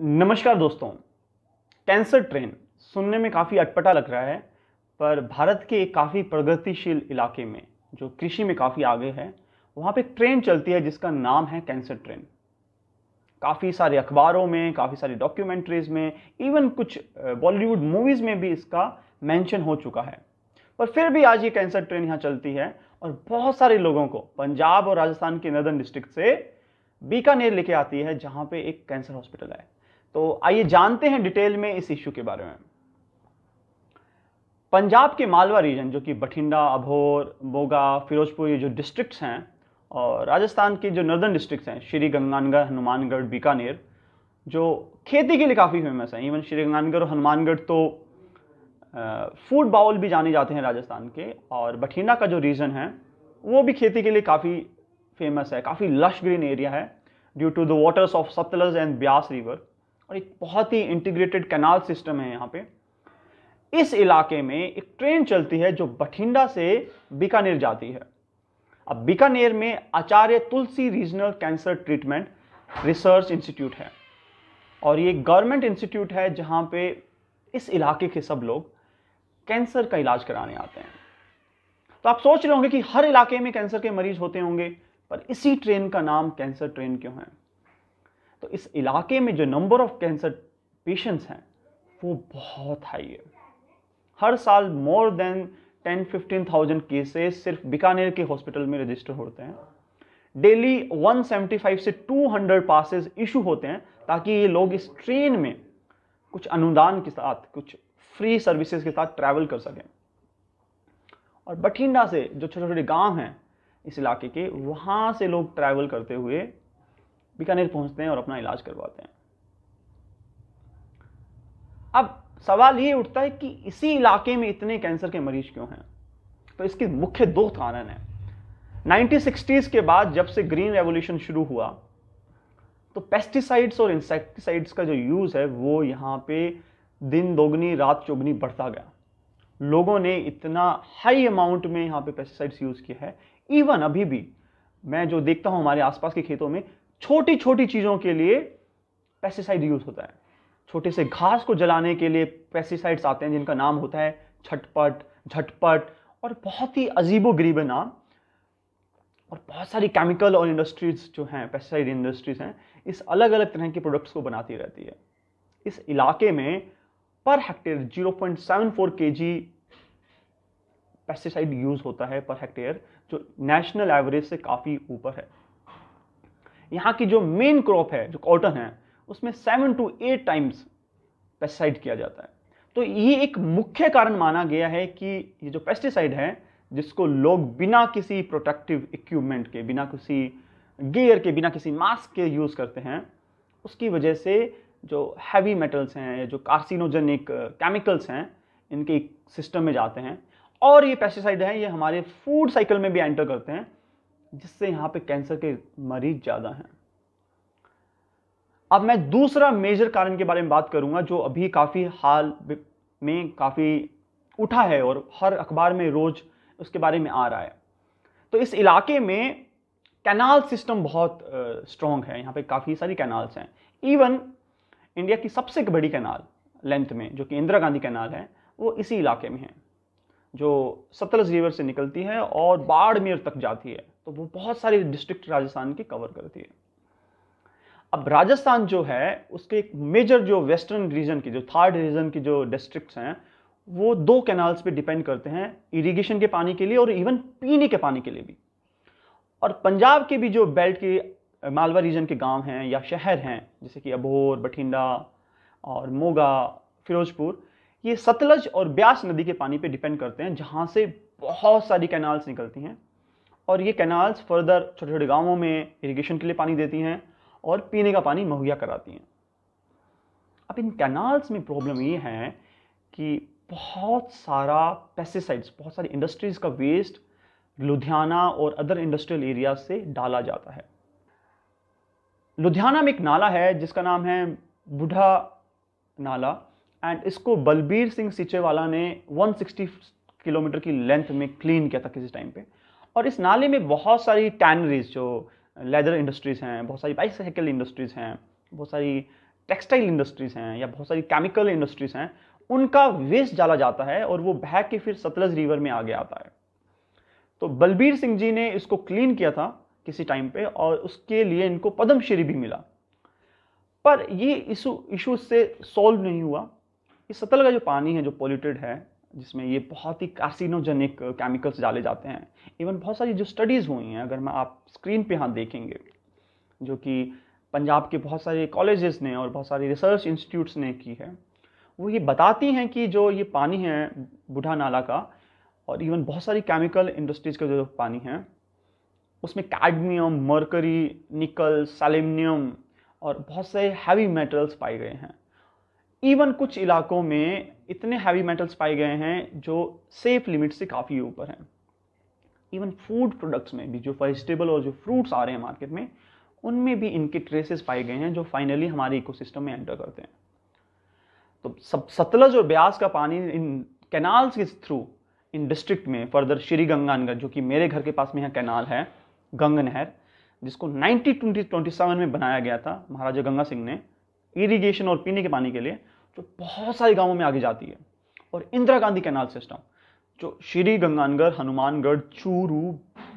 नमस्कार दोस्तों cancer train सुनने में काफ़ी अटपटा लग रहा है पर भारत के काफ़ी प्रगतिशील इलाके में जो कृषि में काफ़ी आगे है वहाँ पे ट्रेन चलती है जिसका नाम है कैंसर ट्रेन काफ़ी सारे अखबारों में काफ़ी सारी डॉक्यूमेंट्रीज में इवन कुछ बॉलीवुड मूवीज़ में भी इसका मेंशन हो चुका है पर फिर भी आज ये कैंसर ट्रेन यहाँ चलती है और बहुत सारे लोगों को पंजाब और राजस्थान के नदन डिस्ट्रिक्ट से बीकानेर लेके आती है जहाँ पे एक कैंसर हॉस्पिटल है तो आइए जानते हैं डिटेल में इस इश्यू के बारे में पंजाब के मालवा रीजन जो कि बठिंडा अभोर बोगा फिरोजपुर ये जो डिस्ट्रिक्ट्स हैं और राजस्थान के जो नर्दर्न डिस्ट्रिक्ट्स हैं श्री गंगानगढ़ हनुमानगढ़ बीकानेर जो खेती के लिए काफ़ी फेमस हैं इवन श्री गंगानगढ़ और हनुमानगढ़ तो फूड बाउल भी जाने जाते हैं राजस्थान के और बठिंडा का जो रीजन है वो भी खेती के लिए काफ़ी फेमस है काफ़ी लश ग्रीन एरिया है due to the waters of Sutlej and Beas river और एक बहुत ही इंटीग्रेटेड कैनाल सिस्टम है यहाँ पे इस इलाके में एक ट्रेन चलती है जो बठिंडा से बीकानेर जाती है अब बीकानेर में Acharya Tulsi regional cancer treatment research institute है और ये गवर्नमेंट इंस्टीट्यूट है जहाँ पे इस इलाके के सब लोग कैंसर का इलाज कराने आते हैं तो आप सोच रहे होंगे कि हर इलाके में कैंसर के मरीज होते होंगे पर इसी ट्रेन का नाम कैंसर ट्रेन क्यों है तो इस इलाके में जो नंबर ऑफ कैंसर पेशेंट्स हैं वो बहुत हाई है हर साल more than ten fifteen thousand cases सिर्फ बीकानेर के हॉस्पिटल में रजिस्टर होते हैं डेली 175 से 200 पासेस इशू होते हैं ताकि ये लोग इस ट्रेन में कुछ अनुदान के साथ कुछ फ्री सर्विसेज के साथ ट्रैवल कर सकें और बठिंडा से जो छोटे छोटे गांव हैं इस इलाके के वहाँ से लोग ट्रैवल करते हुए बीकानेर पहुंचते हैं और अपना इलाज करवाते हैं अब सवाल ये उठता है कि इसी इलाके में इतने कैंसर के मरीज क्यों हैं तो इसके मुख्य दो कारण हैं नाइनटीन के बाद जब से ग्रीन रेवोल्यूशन शुरू हुआ तो पेस्टिसाइड्स और इंसेक्टिसाइड्स का जो यूज़ है वो यहाँ पे दिन दोगुनी रात चौगनी बढ़ता गया लोगों ने इतना हाई अमाउंट में यहाँ पे पेस्टिसाइड्स यूज़ किया है इवन अभी भी मैं जो देखता हूँ हमारे आसपास के खेतों में छोटी छोटी चीज़ों के लिए पेस्टिसाइड यूज होता है छोटे से घास को जलाने के लिए पेस्टिसाइड्स आते हैं जिनका नाम होता है छटपट झटपट और बहुत ही अजीबो गरीब नाम और बहुत सारी केमिकल और इंडस्ट्रीज जो हैं पेस्टिसाइड इंडस्ट्रीज हैं इस अलग अलग तरह के प्रोडक्ट्स को बनाती रहती है इस इलाके में पर हेक्टेयर 0.74 जी पेस्टिसाइड यूज होता है पर हेक्टेयर जो नेशनल एवरेज से काफ़ी ऊपर है यहाँ की जो मेन क्रॉप है जो कॉटन है उसमें seven two eight times pesticide किया जाता है तो ये एक मुख्य कारण माना गया है कि ये जो पेस्टिसाइड है जिसको लोग बिना किसी प्रोटेक्टिव इक्विपमेंट के बिना किसी गेयर के बिना किसी मास्क के यूज़ करते हैं उसकी वजह से जो हैवी मेटल्स हैं जो कार्सिनोजेनिक केमिकल्स हैं इनके सिस्टम में जाते हैं और ये पेस्टिसाइड हैं ये हमारे फूड साइकिल में भी एंटर करते हैं जिससे यहाँ पे कैंसर के मरीज ज़्यादा हैं अब मैं दूसरा मेजर कारण के बारे में बात करूंगा जो अभी काफ़ी हाल में काफ़ी उठा है और हर अखबार में रोज़ उसके बारे में आ रहा है तो इस इलाके में कैनाल सिस्टम बहुत स्ट्रॉन्ग है यहाँ पे काफ़ी सारी कैनाल्स हैं इवन इंडिया की सबसे बड़ी कैनाल लेंथ में जो कि इंदिरा गांधी कैनाल है वो इसी इलाके में है जो सतलज रिवर से निकलती है और बाड़मेर तक जाती है तो वो बहुत सारे डिस्ट्रिक्ट राजस्थान की कवर करती है अब राजस्थान जो है उसके एक मेजर जो वेस्टर्न रीजन की जो थर्ड रीजन की जो डिस्ट्रिक्ट्स हैं वो दो कैनाल्स पे डिपेंड करते हैं इरिगेशन के पानी के लिए और इवन पीने के पानी के लिए भी और पंजाब के भी जो बेल्ट के मालवा रीजन के गांव हैं या शहर हैं जैसे कि अबोर बठिंडा और मोगा फिरोजपुर ये सतलज और ब्यास नदी के पानी पे डिपेंड करते हैं जहाँ से बहुत सारी कैनाल्स निकलती हैं और ये कैनाल्स फर्दर छोटे छोटे गाँवों में इरीगेशन के लिए पानी देती हैं और पीने का पानी मुहैया कराती हैं अब इन कैनाल्स में प्रॉब्लम ये है कि बहुत सारा पेस्टिसाइड्स बहुत सारी इंडस्ट्रीज़ का वेस्ट लुधियाना और अदर इंडस्ट्रियल एरिया से डाला जाता है लुधियाना में एक नाला है जिसका नाम है बुढ़ा नाला एंड इसको बलबीर सिंह सिचेवाला ने 160 किलोमीटर की लेंथ में क्लीन किया था किसी टाइम पे और इस नाले में बहुत सारी टैनरीज जो लेदर इंडस्ट्रीज़ हैं बहुत सारी बाइसाइकिल इंडस्ट्रीज़ हैं बहुत सारी टेक्सटाइल इंडस्ट्रीज़ हैं या बहुत सारी केमिकल इंडस्ट्रीज़ हैं उनका वेस्ट डाला जाता है और वो बह के फिर सतलज रिवर में आगे आता है तो बलबीर सिंह जी ने इसको क्लीन किया था किसी टाइम पे और उसके लिए इनको पद्मश्री भी मिला पर ये इशू इशू से सॉल्व नहीं हुआ ये सतल का जो पानी है जो पोल्यूटेड है जिसमें ये बहुत ही कार्सिनोजेनिक केमिकल्स uh, डाले जाते हैं इवन बहुत सारी जो स्टडीज़ हुई हैं अगर मैं आप स्क्रीन पे यहाँ देखेंगे जो कि पंजाब के बहुत सारे कॉलेजेस ने और बहुत सारे रिसर्च इंस्टीट्यूट्स ने की है वो ये बताती हैं कि जो ये पानी है बूढ़ा नाला का और इवन बहुत सारी केमिकल इंडस्ट्रीज़ का जो पानी है उसमें कैडमियम मर्करी निकल सेलिमिनियम और बहुत सारे हैवी मेटल्स पाए गए हैं इवन कुछ इलाकों में इतने हैवी मेटल्स पाए गए हैं जो सेफ लिमिट से काफ़ी ऊपर हैं इवन फूड प्रोडक्ट्स में भी जो वेजिटेबल और जो फ्रूट्स आ रहे हैं मार्केट में उनमें भी इनके ट्रेसेस पाए गए हैं जो फाइनली हमारे इकोसिस्टम में एंटर करते हैं तो सब सतलज और ब्यास का पानी इन कैनाल्स के थ्रू इन डिस्ट्रिक्ट में फर्दर श्री गंगानगर जो कि मेरे घर के पास में यहाँ कैनाल है गंग नहर जिसको नाइनटीन ट्वेंटी ट्वेंटी सेवन में बनाया गया था महाराजा गंगा सिंह ने इरिगेशन और पीने के पानी के लिए जो बहुत सारे गांवों में आगे जाती है और इंदिरा गांधी कैनाल सिस्टम जो श्री गंगानगर हनुमानगढ़ चूरू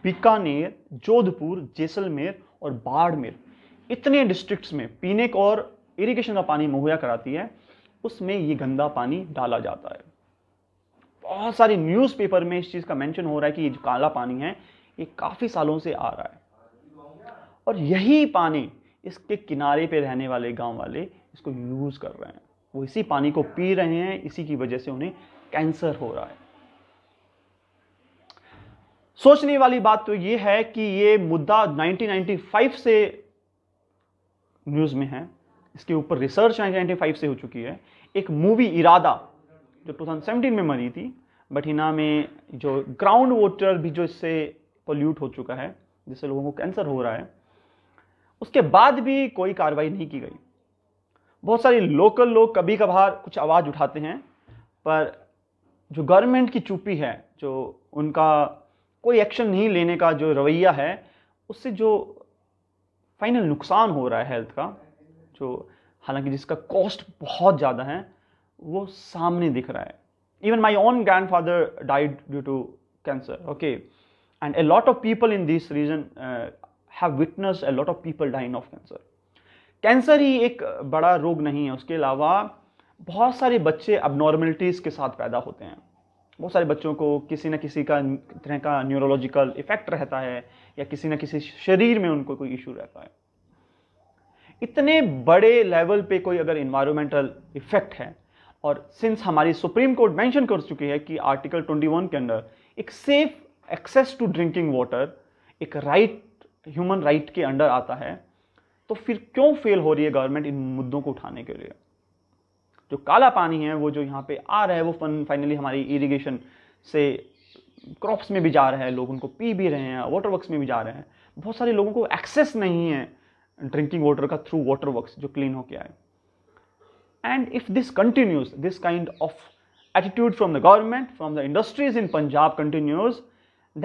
बीकानेर जोधपुर जैसलमेर और बाड़मेर इतने डिस्ट्रिक्ट्स में पीने और इरिगेशन का पानी मुहैया कराती है उसमें ये गंदा पानी डाला जाता है बहुत सारे न्यूज़पेपर में इस चीज़ का मेंशन हो रहा है कि ये जो काला पानी है ये काफ़ी सालों से आ रहा है और यही पानी इसके किनारे पे रहने वाले गांव वाले इसको यूज़ कर रहे हैं वो इसी पानी को पी रहे हैं इसी की वजह से उन्हें कैंसर हो रहा है सोचने वाली बात तो ये है कि ये मुद्दा 1995 से न्यूज में है इसके ऊपर रिसर्च 1995 से हो चुकी है एक मूवी इरादा जो 2017 में मरी थी बठिना में जो ग्राउंड वाटर भी जो इससे पोल्यूट हो चुका है जिससे लोगों को कैंसर हो रहा है उसके बाद भी कोई कार्रवाई नहीं की गई बहुत सारे लोकल लोग कभी कभार कुछ आवाज़ उठाते हैं पर जो गवर्नमेंट की चुप्पी है जो उनका कोई एक्शन नहीं लेने का जो रवैया है उससे जो फाइनल नुकसान हो रहा है हेल्थ का जो हालांकि जिसका कॉस्ट बहुत ज़्यादा है वो सामने दिख रहा है even my own grandfather died due to cancer okay and a lot of people in this region have witness a lot of people dying of cancer cancer ही एक बड़ा रोग नहीं है उसके अलावा बहुत सारे बच्चे अब नॉर्मलिटीज़ के साथ पैदा होते हैं बहुत सारे बच्चों को किसी न किसी का तरह का न्यूरोलॉजिकल इफेक्ट रहता है या किसी न किसी शरीर में उनको कोई इशू रहता है इतने बड़े लेवल पे कोई अगर इन्वायरमेंटल इफेक्ट है और सिंस हमारी सुप्रीम कोर्ट मेंशन कर चुकी है कि आर्टिकल 21 के अंदर एक safe access to drinking water एक राइट ह्यूमन राइट के अंडर आता है तो फिर क्यों फेल हो रही है गवर्नमेंट इन मुद्दों को उठाने के लिए जो काला पानी है वो जो यहाँ पे आ रहा है वो फन फाइनली हमारी इरिगेशन से क्रॉप्स में भी जा रहा है लोग उनको पी भी रहे हैं वाटर वर्क्स में भी जा रहे हैं बहुत सारे लोगों को एक्सेस नहीं है ड्रिंकिंग वाटर का थ्रू वाटर वर्क्स जो क्लीन होके आए and if this continues this kind of attitude from the government from the industries in Punjab continues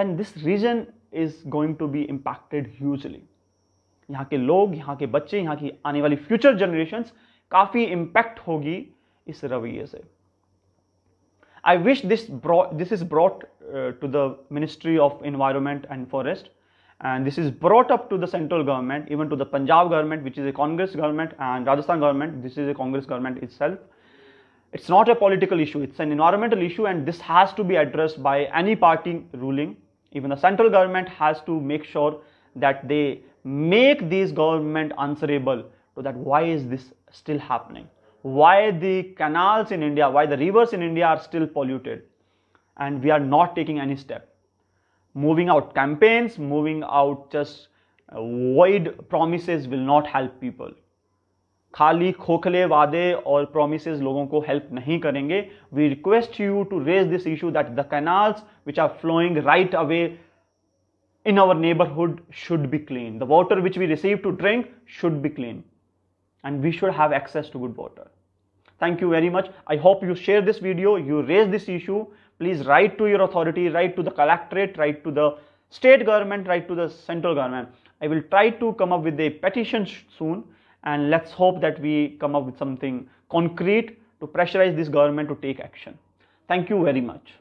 then this region is going to be impacted hugely यहाँ के लोग यहाँ के बच्चे यहाँ की आने वाली फ्यूचर जनरेशन्स काफ़ी इम्पैक्ट होगी इस रवैये से I wish this brought this is brought uh, to the Ministry of Environment and Forest, and this is brought up to the central government, even to the Punjab government, which is a Congress government, and Rajasthan government. This is a Congress government itself. It's not a political issue; it's an environmental issue, and this has to be addressed by any party ruling. Even the central government has to make sure that they make these government answerable to that why is this still happening why the canals in india why the rivers in india are still polluted and we are not taking any step moving out campaigns moving out just uh, void promises will not help people खाली खोखले वादे और promises लोगों को help नहीं करेंगे we request you to raise this issue that the canals which are flowing right away in our neighborhood should be clean. The water which we receive to drink should be clean. And we should have access to good water. Thank you very much. I hope you share this video, you raise this issue. Please write to your authority, write to the collectorate, write to the state government, write to the central government. I will try to come up with a petition soon and let's hope that we come up with something concrete to pressurize this government to take action. Thank you very much.